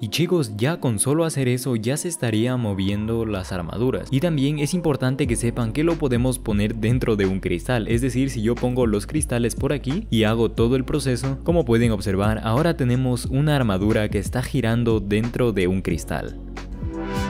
Y chicos, ya con solo hacer eso ya se estaría moviendo las armaduras. Y también es importante que sepan que lo podemos poner dentro de un cristal, es decir, si yo pongo los cristales por aquí y hago todo el proceso, como pueden observar, ahora tenemos una armadura que está girando dentro de un cristal.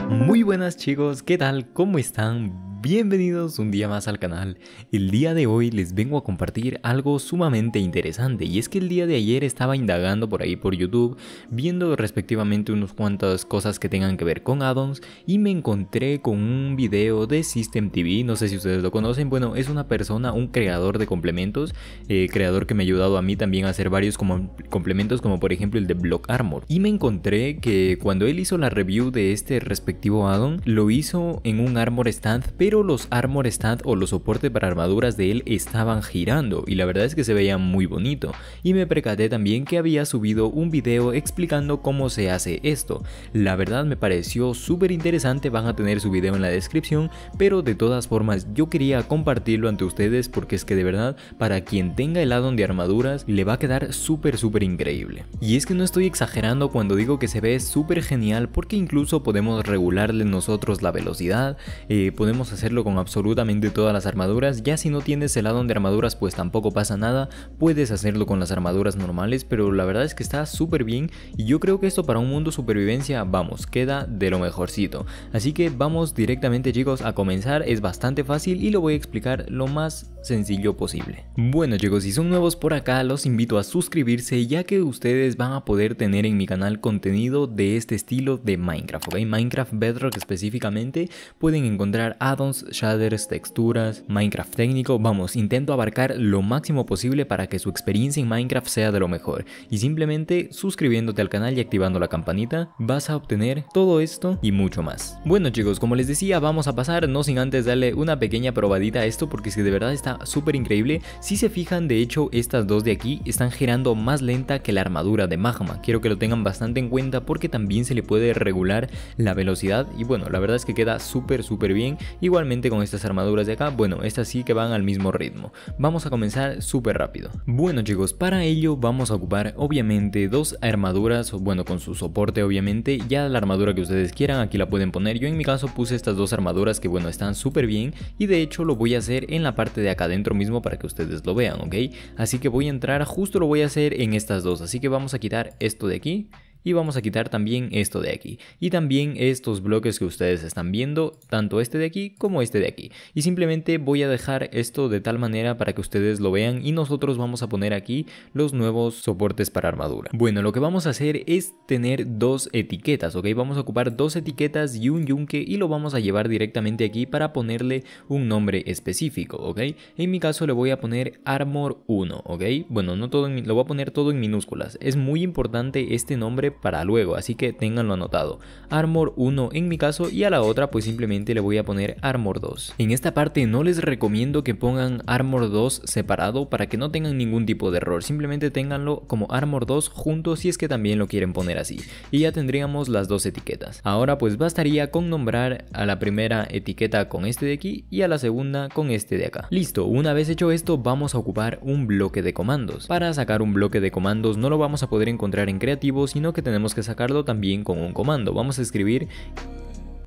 Muy buenas chicos, ¿qué tal? ¿Cómo están? Bienvenidos un día más al canal. El día de hoy les vengo a compartir algo sumamente interesante y es que el día de ayer estaba indagando por ahí por YouTube viendo respectivamente unos cuantas cosas que tengan que ver con addons y me encontré con un video de System TV, no sé si ustedes lo conocen, bueno es una persona, un creador de complementos, eh, creador que me ha ayudado a mí también a hacer varios como complementos como por ejemplo el de Block Armor y me encontré que cuando él hizo la review de este respectivo addon lo hizo en un Armor Stand pero los armor stat o los soportes para armaduras de él estaban girando y la verdad es que se veía muy bonito. Y me percaté también que había subido un video explicando cómo se hace esto. La verdad me pareció súper interesante, van a tener su video en la descripción, pero de todas formas yo quería compartirlo ante ustedes porque es que de verdad para quien tenga el addon de armaduras le va a quedar súper súper increíble. Y es que no estoy exagerando cuando digo que se ve súper genial porque incluso podemos regularle nosotros la velocidad, eh, podemos hacer hacerlo con absolutamente todas las armaduras, ya si no tienes el addon de armaduras pues tampoco pasa nada, puedes hacerlo con las armaduras normales, pero la verdad es que está súper bien y yo creo que esto para un mundo supervivencia, vamos, queda de lo mejorcito. Así que vamos directamente chicos a comenzar, es bastante fácil y lo voy a explicar lo más sencillo posible. Bueno chicos, si son nuevos por acá, los invito a suscribirse ya que ustedes van a poder tener en mi canal contenido de este estilo de Minecraft, ¿ok? Minecraft Bedrock específicamente, pueden encontrar addons, shaders, texturas, Minecraft técnico, vamos, intento abarcar lo máximo posible para que su experiencia en Minecraft sea de lo mejor. Y simplemente suscribiéndote al canal y activando la campanita, vas a obtener todo esto y mucho más. Bueno chicos, como les decía, vamos a pasar, no sin antes darle una pequeña probadita a esto porque si de verdad está súper increíble. Si se fijan, de hecho, estas dos de aquí están girando más lenta que la armadura de magma. Quiero que lo tengan bastante en cuenta porque también se le puede regular la velocidad. Y bueno, la verdad es que queda súper, súper bien. Igualmente con estas armaduras de acá, bueno, estas sí que van al mismo ritmo. Vamos a comenzar súper rápido. Bueno chicos, para ello vamos a ocupar obviamente dos armaduras, bueno, con su soporte obviamente. Ya la armadura que ustedes quieran, aquí la pueden poner. Yo en mi caso puse estas dos armaduras que bueno, están súper bien. Y de hecho lo voy a hacer en la parte de acá adentro mismo para que ustedes lo vean, ¿ok? Así que voy a entrar, justo lo voy a hacer en estas dos, así que vamos a quitar esto de aquí y vamos a quitar también esto de aquí y también estos bloques que ustedes están viendo, tanto este de aquí como este de aquí. Y simplemente voy a dejar esto de tal manera para que ustedes lo vean y nosotros vamos a poner aquí los nuevos soportes para armadura. Bueno, lo que vamos a hacer es tener dos etiquetas, ¿ok? Vamos a ocupar dos etiquetas y un yunque y lo vamos a llevar directamente aquí para ponerle un nombre específico, ¿ok? En mi caso le voy a poner Armor 1, ¿ok? Bueno, no todo lo voy a poner todo en minúsculas. Es muy importante este nombre para luego, así que tenganlo anotado. Armor 1 en mi caso y a la otra pues simplemente le voy a poner Armor 2. En esta parte no les recomiendo que pongan Armor 2 separado para que no tengan ningún tipo de error, simplemente tenganlo como Armor 2 juntos si es que también lo quieren poner así. Y ya tendríamos las dos etiquetas. Ahora pues bastaría con nombrar a la primera etiqueta con este de aquí y a la segunda con este de acá. Listo, una vez hecho esto vamos a ocupar un bloque de comandos. Para sacar un bloque de comandos no lo vamos a poder encontrar en creativo sino que tenemos que sacarlo también con un comando. Vamos a escribir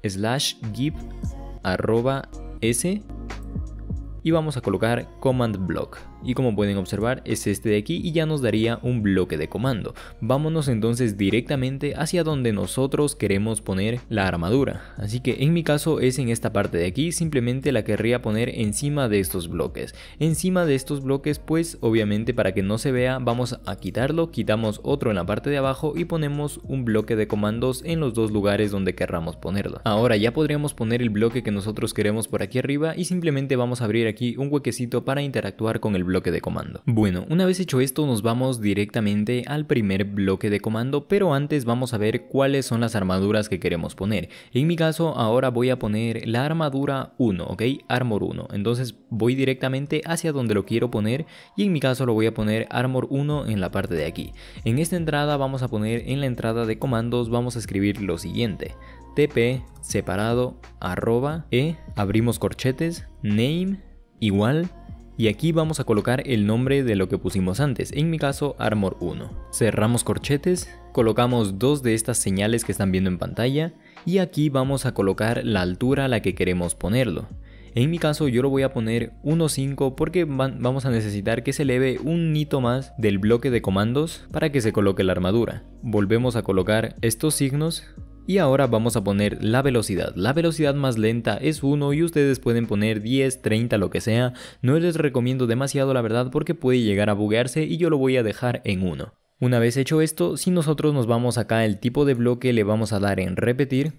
slash give arroba s y vamos a colocar command block y como pueden observar es este de aquí y ya nos daría un bloque de comando. Vámonos entonces directamente hacia donde nosotros queremos poner la armadura. Así que en mi caso es en esta parte de aquí, simplemente la querría poner encima de estos bloques. Encima de estos bloques pues obviamente para que no se vea vamos a quitarlo, quitamos otro en la parte de abajo y ponemos un bloque de comandos en los dos lugares donde querramos ponerlo. Ahora ya podríamos poner el bloque que nosotros queremos por aquí arriba y simplemente vamos a abrir aquí un huequecito para interactuar con el bloque bloque de comando. Bueno, una vez hecho esto nos vamos directamente al primer bloque de comando, pero antes vamos a ver cuáles son las armaduras que queremos poner. En mi caso ahora voy a poner la armadura 1, ¿ok? Armor 1. Entonces voy directamente hacia donde lo quiero poner y en mi caso lo voy a poner Armor 1 en la parte de aquí. En esta entrada vamos a poner en la entrada de comandos vamos a escribir lo siguiente tp separado arroba e abrimos corchetes name igual y aquí vamos a colocar el nombre de lo que pusimos antes, en mi caso Armor 1. Cerramos corchetes, colocamos dos de estas señales que están viendo en pantalla y aquí vamos a colocar la altura a la que queremos ponerlo. En mi caso yo lo voy a poner 1.5 porque vamos a necesitar que se eleve un hito más del bloque de comandos para que se coloque la armadura. Volvemos a colocar estos signos y ahora vamos a poner la velocidad. La velocidad más lenta es 1 y ustedes pueden poner 10, 30, lo que sea. No les recomiendo demasiado la verdad porque puede llegar a buguearse y yo lo voy a dejar en 1. Una vez hecho esto, si nosotros nos vamos acá el tipo de bloque le vamos a dar en repetir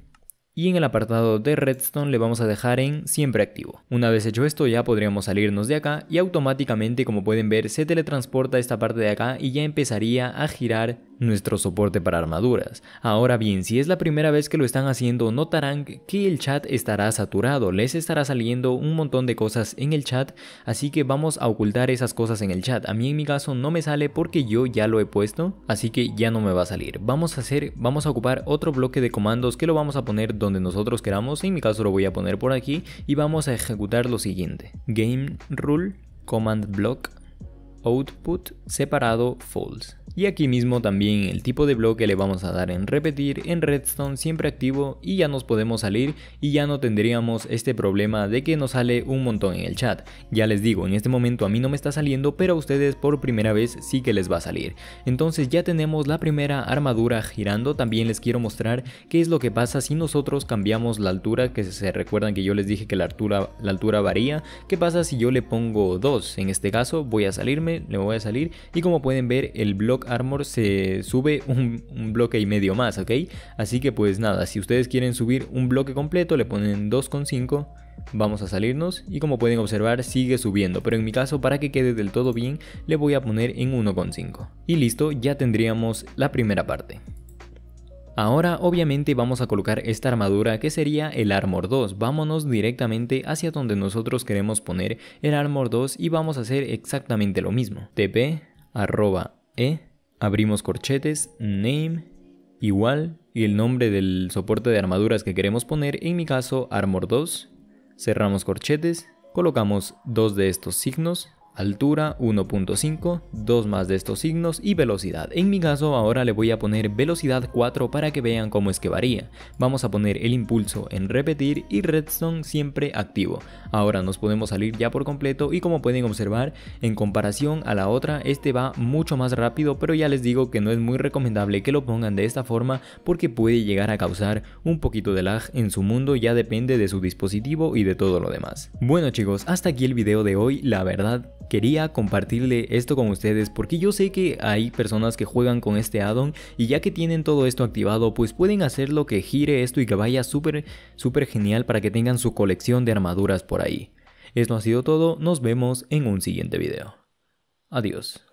y en el apartado de redstone le vamos a dejar en siempre activo. Una vez hecho esto ya podríamos salirnos de acá y automáticamente como pueden ver se teletransporta esta parte de acá y ya empezaría a girar nuestro soporte para armaduras. Ahora bien, si es la primera vez que lo están haciendo, notarán que el chat estará saturado, les estará saliendo un montón de cosas en el chat, así que vamos a ocultar esas cosas en el chat. A mí en mi caso no me sale porque yo ya lo he puesto, así que ya no me va a salir. Vamos a hacer, vamos a ocupar otro bloque de comandos que lo vamos a poner donde nosotros queramos, en mi caso lo voy a poner por aquí, y vamos a ejecutar lo siguiente. Game rule command block output separado false. Y aquí mismo también el tipo de bloque le vamos a dar en repetir en redstone siempre activo y ya nos podemos salir y ya no tendríamos este problema de que nos sale un montón en el chat. Ya les digo, en este momento a mí no me está saliendo pero a ustedes por primera vez sí que les va a salir. Entonces ya tenemos la primera armadura girando, también les quiero mostrar qué es lo que pasa si nosotros cambiamos la altura, que se recuerdan que yo les dije que la altura, la altura varía, qué pasa si yo le pongo 2, en este caso voy a salirme le voy a salir y como pueden ver el block armor se sube un, bloque y medio más, ¿ok? Así que pues nada, si ustedes quieren subir un bloque completo le ponen 2,5 Vamos a salirnos y como pueden observar sigue subiendo, pero en mi caso para que quede del todo bien le voy a poner en 1,5. Y listo, ya tendríamos la primera parte. Ahora obviamente vamos a colocar esta armadura que sería el Armor 2. Vámonos directamente hacia donde nosotros queremos poner el Armor 2 y vamos a hacer exactamente lo mismo. tp arroba e abrimos corchetes name igual y el nombre del soporte de armaduras que queremos poner, en mi caso Armor 2. Cerramos corchetes, colocamos dos de estos signos altura 1.5, 2 más de estos signos y velocidad. En mi caso ahora le voy a poner velocidad 4 para que vean cómo es que varía. Vamos a poner el impulso en repetir y redstone siempre activo. Ahora nos podemos salir ya por completo y como pueden observar en comparación a la otra este va mucho más rápido pero ya les digo que no es muy recomendable que lo pongan de esta forma porque puede llegar a causar un poquito de lag en su mundo ya depende de su dispositivo y de todo lo demás. Bueno chicos hasta aquí el video de hoy la verdad quería compartirle esto con ustedes porque yo sé que hay personas que juegan con este addon y ya que tienen todo esto activado pues pueden hacerlo que gire esto y que vaya súper súper genial para que tengan su colección de armaduras por ahí. Esto ha sido todo, nos vemos en un siguiente video. Adiós.